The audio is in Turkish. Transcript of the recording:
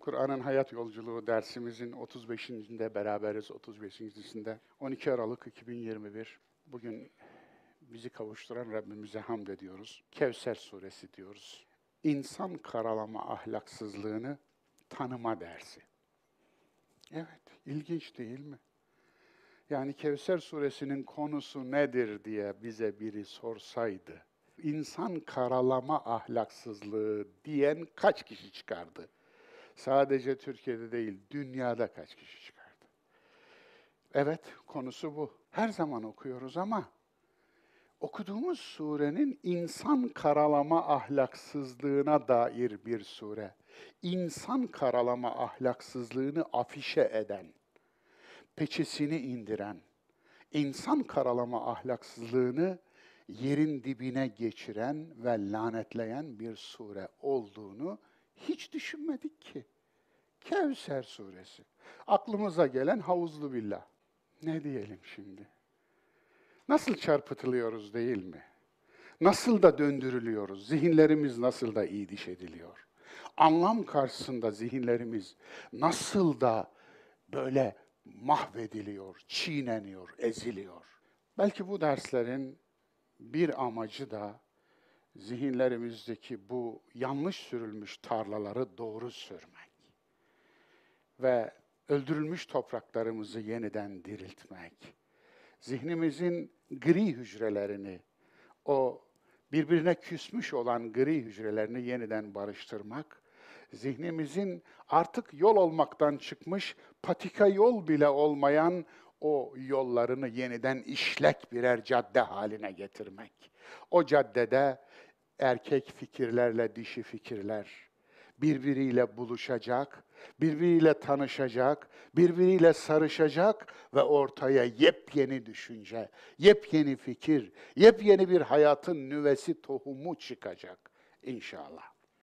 Kur'an'ın Hayat Yolculuğu dersimizin 35.sinde beraberiz, 35.sinde. 12 Aralık 2021. Bugün bizi kavuşturan Rabbimize hamd ediyoruz. Kevser Suresi diyoruz. İnsan karalama ahlaksızlığını tanıma dersi. Evet, ilginç değil mi? Yani Kevser Suresinin konusu nedir diye bize biri sorsaydı, insan karalama ahlaksızlığı diyen kaç kişi çıkardı? Sadece Türkiye'de değil, dünyada kaç kişi çıkardı? Evet, konusu bu. Her zaman okuyoruz ama okuduğumuz surenin insan karalama ahlaksızlığına dair bir sure. İnsan karalama ahlaksızlığını afişe eden, peçesini indiren, insan karalama ahlaksızlığını yerin dibine geçiren ve lanetleyen bir sure olduğunu hiç düşünmedik ki. Kevser suresi. Aklımıza gelen havuzlu billah. Ne diyelim şimdi? Nasıl çarpıtılıyoruz değil mi? Nasıl da döndürülüyoruz? Zihinlerimiz nasıl da iyi diş ediliyor? Anlam karşısında zihinlerimiz nasıl da böyle mahvediliyor, çiğneniyor, eziliyor? Belki bu derslerin bir amacı da zihinlerimizdeki bu yanlış sürülmüş tarlaları doğru sürmek ve öldürülmüş topraklarımızı yeniden diriltmek, zihnimizin gri hücrelerini, o birbirine küsmüş olan gri hücrelerini yeniden barıştırmak, zihnimizin artık yol olmaktan çıkmış, patika yol bile olmayan o yollarını yeniden işlek birer cadde haline getirmek. O caddede erkek fikirlerle dişi fikirler birbiriyle buluşacak, birbiriyle tanışacak, birbiriyle sarışacak ve ortaya yepyeni düşünce, yepyeni fikir, yepyeni bir hayatın nüvesi tohumu çıkacak inşallah.